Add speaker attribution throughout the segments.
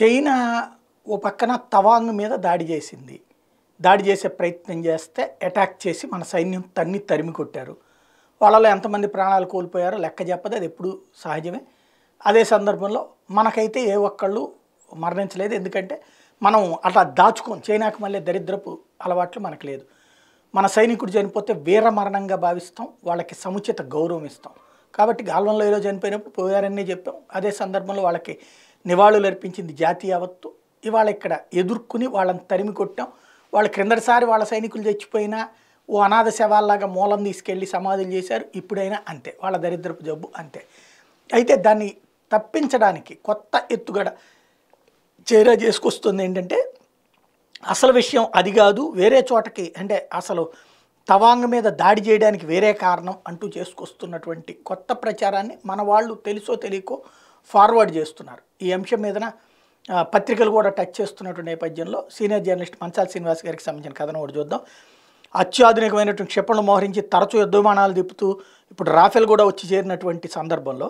Speaker 1: China ఓ పక్కన తవాంగ్ మీద దాడి చేసింది దాడి చేసే ప్రయత్నం చేస్తే అటాక్ చేసి మన సైన్యం తన్ని తరిమి కొట్టారు వాళ్ళలో ఎంతమంది ప్రాణాలు కోల్పోయారో లెక్క చెప్పదు అది ఎప్పుడు సహజమే అదే సందర్భంలో మనకైతే ఏ ఒక్కళ్ళు మరణించలేదు ఎందుకంటే మనం అట్లా దాచుకోం చైనాకి మళ్ళీ దరిద్రపు అలవాట్లు మనకు లేదు మన సైనికుడు చనిపోతే వీర మరణంగా భావిస్తాం వాళ్ళకి సముచిత గౌరవం ఇస్తాం కాబట్టి గాల్వంలో ఈరోజు చనిపోయినప్పుడు పోయారనే చెప్పాం అదే సందర్భంలో వాళ్ళకి నివాళులర్పించింది జాతీయ అవత్తు ఇవాళ ఇక్కడ ఎదుర్కొని వాళ్ళని తరిమి కొట్టాం వాళ్ళ క్రిందటిసారి వాళ్ళ సైనికులు చచ్చిపోయినా ఓ అనాథ శవాల్లాగా మూలం తీసుకెళ్ళి సమాధులు చేశారు ఇప్పుడైనా అంతే వాళ్ళ దరిద్రపు జబ్బు అంతే అయితే దాన్ని తప్పించడానికి కొత్త ఎత్తుగడ చేరా చేసుకొస్తుంది ఏంటంటే అసలు విషయం అది కాదు వేరే చోటకి అంటే అసలు తవాంగ్ మీద దాడి చేయడానికి వేరే కారణం అంటూ చేసుకొస్తున్నటువంటి కొత్త ప్రచారాన్ని మన వాళ్ళు తెలుసో తెలియకో ఫార్వర్డ్ చేస్తున్నారు ఈ అంశం మీదన పత్రికలు కూడా టచ్ చేస్తున్నటువంటి నేపథ్యంలో సీనియర్ జర్నలిస్ట్ మంచాల్ శ్రీనివాస్ గారికి సంబంధించిన కథను ఒకటి చూద్దాం అత్యాధునికమైనటువంటి క్షిపణులు మోహరించి తరచూ యుద్ధమానాలు తిప్పుతూ ఇప్పుడు రాఫెల్ కూడా వచ్చి చేరినటువంటి సందర్భంలో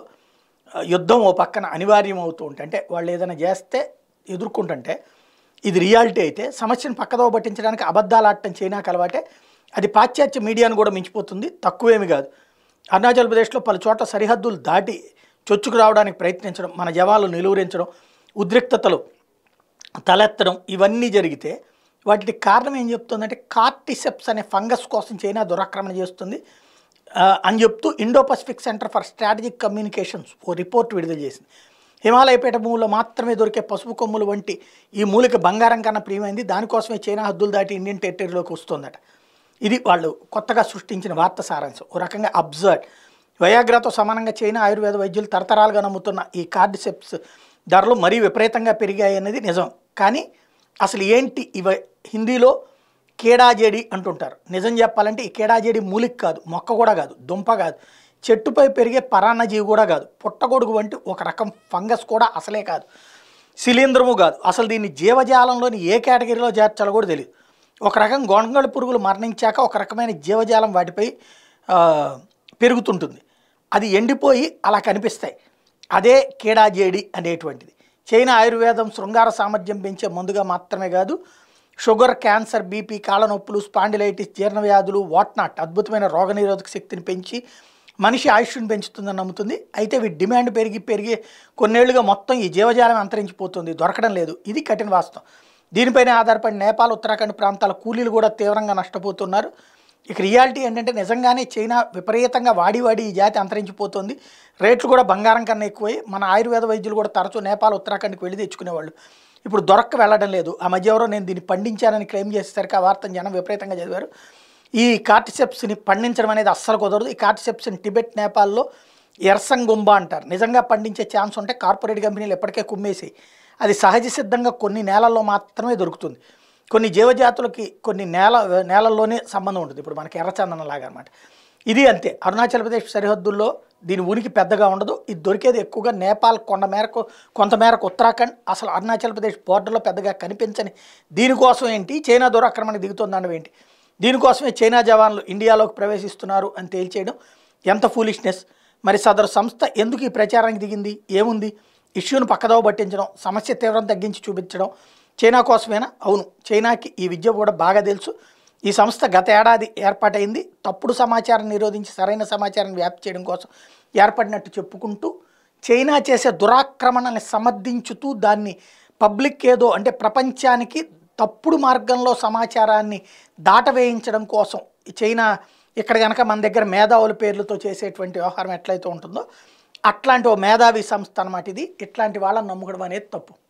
Speaker 1: యుద్ధం ఓ పక్కన అనివార్యం అవుతూ ఉంటే అంటే వాళ్ళు ఏదైనా చేస్తే ఎదుర్కొంటుంటే ఇది రియాలిటీ అయితే సమస్యను పక్కదో పట్టించడానికి అబద్ధాలు ఆడటం చైనాకు అలవాటే అది పాశ్చాత్య మీడియాను కూడా మించిపోతుంది తక్కువేమి కాదు అరుణాచల్ ప్రదేశ్లో పలు చోట్ల సరిహద్దులు దాటి చొచ్చుకు రావడానికి ప్రయత్నించడం మన జవాలు నిలువరించడం ఉద్రిక్తతలు తలెత్తడం ఇవన్నీ జరిగితే వాటికి కారణం ఏం చెప్తుందంటే కార్టిసెప్స్ అనే ఫంగస్ కోసం చైనా దురాక్రమణ చేస్తుంది అని చెప్తూ Indo Pacific Centre for Strategic Communications ఓ రిపోర్ట్ విడుదల చేసింది హిమాలయపేట భూముల్లో మాత్రమే దొరికే పసుపు కొమ్ములు వంటి ఈ మూలిక బంగారం కన్నా ప్రియమైంది దానికోసమే చైనా హద్దులు దాటి ఇండియన్ టెరిటరీలోకి వస్తుందట ఇది వాళ్ళు కొత్తగా సృష్టించిన వార్త సారాంశం ఓ రకంగా అబ్జర్వ్ వయాగ్రాతో సమానంగా చైనా ఆయుర్వేద వైద్యులు తరతరాలుగా నమ్ముతున్న ఈ సెప్స్ ధరలు మరీ విపరీతంగా పెరిగాయి అనేది నిజం కానీ అసలు ఏంటి ఇవ హిందీలో కేడాజేడి అంటుంటారు నిజం చెప్పాలంటే ఈ కేడాజేడి మూలిక కాదు మొక్క కూడా కాదు దుంప కాదు చెట్టుపై పెరిగే పరాన్నజీవి కూడా కాదు పుట్టగొడుగు వంటి ఒక రకం ఫంగస్ కూడా అసలే కాదు శిలీంద్రము కాదు అసలు దీన్ని జీవజాలంలోని ఏ కేటగిరీలో చేర్చాలో కూడా తెలియదు ఒక రకం గొండగడు పురుగులు మరణించాక ఒక రకమైన జీవజాలం వాటిపై పెరుగుతుంటుంది అది ఎండిపోయి అలా కనిపిస్తాయి అదే కీడాజేడి అనేటువంటిది చైనా ఆయుర్వేదం శృంగార సామర్థ్యం పెంచే మందుగా మాత్రమే కాదు షుగర్ క్యాన్సర్ బీపీ కాళ్ళనొప్పులు స్పాండిలైటిస్ జీర్ణవ్యాధులు వాట్నాట్ అద్భుతమైన రోగనిరోధక శక్తిని పెంచి మనిషి ఆయుష్ను పెంచుతుందని నమ్ముతుంది అయితే వీటి డిమాండ్ పెరిగి పెరిగి కొన్నేళ్లుగా మొత్తం ఈ జీవజాలం అంతరించిపోతుంది దొరకడం లేదు ఇది కఠిన వాస్తవం దీనిపైన ఆధారపడి నేపాల్ ఉత్తరాఖండ్ ప్రాంతాల కూలీలు కూడా తీవ్రంగా నష్టపోతున్నారు ఇక రియాలిటీ ఏంటంటే నిజంగానే చైనా విపరీతంగా వాడి వాడి ఈ జాతి అంతరించిపోతుంది రేట్లు కూడా బంగారం కన్నా ఎక్కువై మన ఆయుర్వేద వైద్యులు కూడా తరచూ నేపాల్ ఉత్తరాఖండ్కి వెళ్ళి తెచ్చుకునేవాళ్ళు ఇప్పుడు దొరక్క వెళ్ళడం లేదు ఆ మధ్య ఎవరో నేను దీన్ని పండించానని క్లెయిమ్ చేసేసరికి ఆ వార్తను జనం విపరీతంగా చదివారు ఈ కార్టిసెప్స్ని పండించడం అనేది అస్సలు కుదరదు ఈ కార్టిసెప్స్ని టిబెట్ నేపాల్లో ఎర్సంగుంబ అంటారు నిజంగా పండించే ఛాన్స్ ఉంటే కార్పొరేట్ కంపెనీలు ఎప్పటికే కుమ్మేసి అది సహజ సిద్ధంగా కొన్ని నేలల్లో మాత్రమే దొరుకుతుంది కొన్ని జీవజాతులకి కొన్ని నేల నేలల్లోనే సంబంధం ఉంటుంది ఇప్పుడు మనకి ఎర్రచందనం లాగా అనమాట ఇది అంతే అరుణాచల్ ప్రదేశ్ సరిహద్దుల్లో దీని ఉనికి పెద్దగా ఉండదు ఇది దొరికేది ఎక్కువగా నేపాల్ కొండ మేరకు కొంతమేరకు ఉత్తరాఖండ్ అసలు అరుణాచల్ ప్రదేశ్ బోర్డర్లో పెద్దగా కనిపించని దీనికోసం ఏంటి చైనా దురాక్రమణ ఆక్రమణ దిగుతుందనడం ఏంటి దీనికోసమే చైనా జవాన్లు ఇండియాలోకి ప్రవేశిస్తున్నారు అని తేల్చేయడం ఎంత ఫూలిష్నెస్ మరి సదరు సంస్థ ఎందుకు ఈ ప్రచారానికి దిగింది ఏముంది ఇష్యూను పక్కదోవ పట్టించడం సమస్య తీవ్రం తగ్గించి చూపించడం చైనా కోసమేనా అవును చైనాకి ఈ విద్య కూడా బాగా తెలుసు ఈ సంస్థ గత ఏడాది ఏర్పాటైంది తప్పుడు సమాచారం నిరోధించి సరైన సమాచారాన్ని వ్యాప్తి చేయడం కోసం ఏర్పడినట్టు చెప్పుకుంటూ చైనా చేసే దురాక్రమణని సమర్థించుతూ దాన్ని పబ్లిక్ ఏదో అంటే ప్రపంచానికి తప్పుడు మార్గంలో సమాచారాన్ని దాటవేయించడం కోసం చైనా ఇక్కడ కనుక మన దగ్గర మేధావుల పేర్లతో చేసేటువంటి వ్యవహారం ఎట్లయితే ఉంటుందో అట్లాంటి ఓ మేధావి సంస్థ అనమాట ఇది ఇట్లాంటి వాళ్ళని నమ్ముకోవడం అనేది తప్పు